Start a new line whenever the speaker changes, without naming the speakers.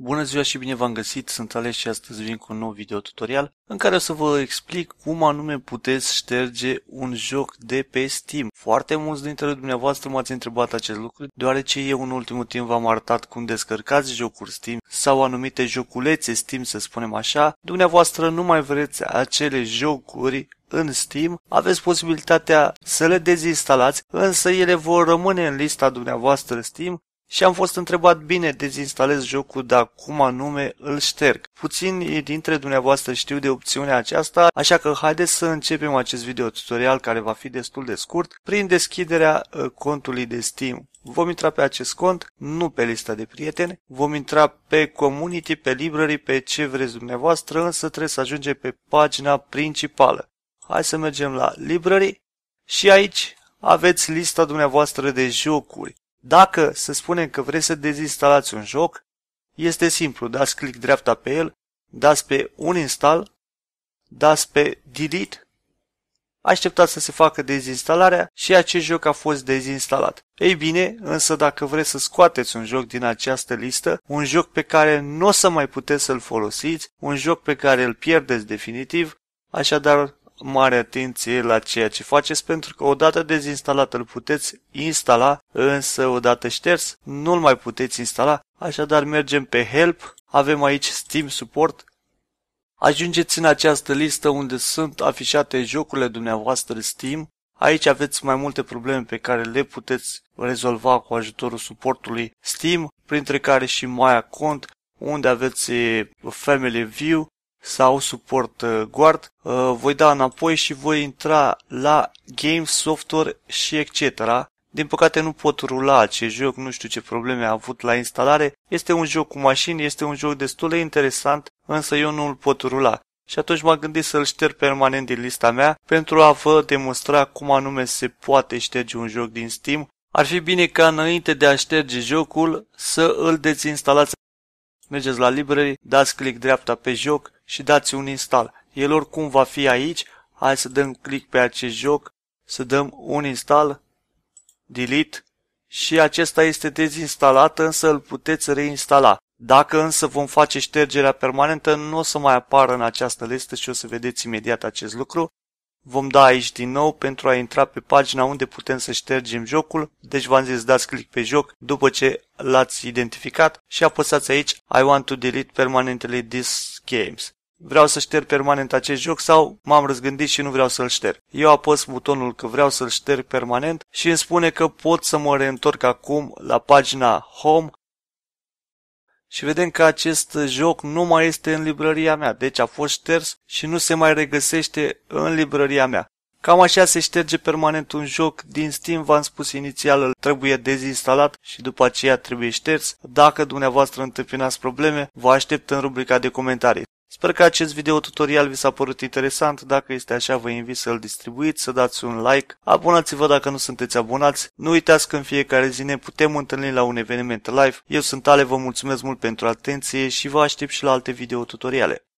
Bună ziua și bine v-am găsit, sunt Alex și astăzi vin cu un nou video tutorial în care o să vă explic cum anume puteți șterge un joc de pe Steam. Foarte mulți dintre dumneavoastră m-ați întrebat acest lucru, deoarece eu în ultimul timp v-am arătat cum descărcați jocuri Steam sau anumite joculețe Steam să spunem așa. Dumneavoastră nu mai vreți acele jocuri în Steam, aveți posibilitatea să le dezinstalați, însă ele vor rămâne în lista dumneavoastră Steam și am fost întrebat bine, dezinstalez jocul, dar cum anume îl șterg. Puțin dintre dumneavoastră știu de opțiunea aceasta, așa că haideți să începem acest video tutorial care va fi destul de scurt prin deschiderea ă, contului de Steam. Vom intra pe acest cont, nu pe lista de prieteni, vom intra pe community, pe library, pe ce vreți dumneavoastră, însă trebuie să ajungem pe pagina principală. Hai să mergem la library și aici aveți lista dumneavoastră de jocuri. Dacă să spunem că vreți să dezinstalați un joc, este simplu, dați click dreapta pe el, dați pe uninstall, dați pe delete, așteptați să se facă dezinstalarea și acest joc a fost dezinstalat. Ei bine, însă dacă vreți să scoateți un joc din această listă, un joc pe care nu o să mai puteți să-l folosiți, un joc pe care îl pierdeți definitiv, așadar mare atenție la ceea ce faceți pentru că odată dezinstalat îl puteți instala, însă odată șters nu-l mai puteți instala, așadar mergem pe Help, avem aici Steam Support, Ajungeți în această listă unde sunt afișate jocurile dumneavoastră Steam. Aici aveți mai multe probleme pe care le puteți rezolva cu ajutorul suportului Steam, printre care și Maya Cont, unde aveți eh, Family View, sau suport guard, uh, voi da înapoi și voi intra la games, software și etc. Din păcate nu pot rula acest joc, nu știu ce probleme a avut la instalare. Este un joc cu mașini, este un joc destul de interesant, însă eu nu îl pot rula. Și atunci m-am gândit să-l șterg permanent din lista mea pentru a vă demonstra cum anume se poate șterge un joc din Steam. Ar fi bine ca înainte de a șterge jocul să îl dezinstalați. Mergeți la library, dați click dreapta pe joc, și dați un install. El oricum va fi aici. Hai să dăm click pe acest joc, să dăm un install, delete și acesta este dezinstalat, însă îl puteți reinstala. Dacă însă vom face ștergerea permanentă, nu o să mai apară în această listă și o să vedeți imediat acest lucru. Vom da aici din nou pentru a intra pe pagina unde putem să ștergem jocul, deci v-am zis dați click pe joc după ce l-ați identificat și apăsați aici I want to delete permanently these games vreau să șterg permanent acest joc sau m-am răzgândit și nu vreau să-l șterg. Eu apăs butonul că vreau să-l șterg permanent și îmi spune că pot să mă reîntorc acum la pagina Home și vedem că acest joc nu mai este în librăria mea, deci a fost șters și nu se mai regăsește în librăria mea. Cam așa se șterge permanent un joc din Steam, v-am spus inițial, îl trebuie dezinstalat și după aceea trebuie șters. Dacă dumneavoastră întâmpinați probleme, vă aștept în rubrica de comentarii. Sper că acest video tutorial vi s-a părut interesant, dacă este așa vă invit să-l distribuiți, să dați un like, abonați-vă dacă nu sunteți abonați, nu uitați că în fiecare zi ne putem întâlni la un eveniment live, eu sunt Ale, vă mulțumesc mult pentru atenție și vă aștept și la alte video tutoriale.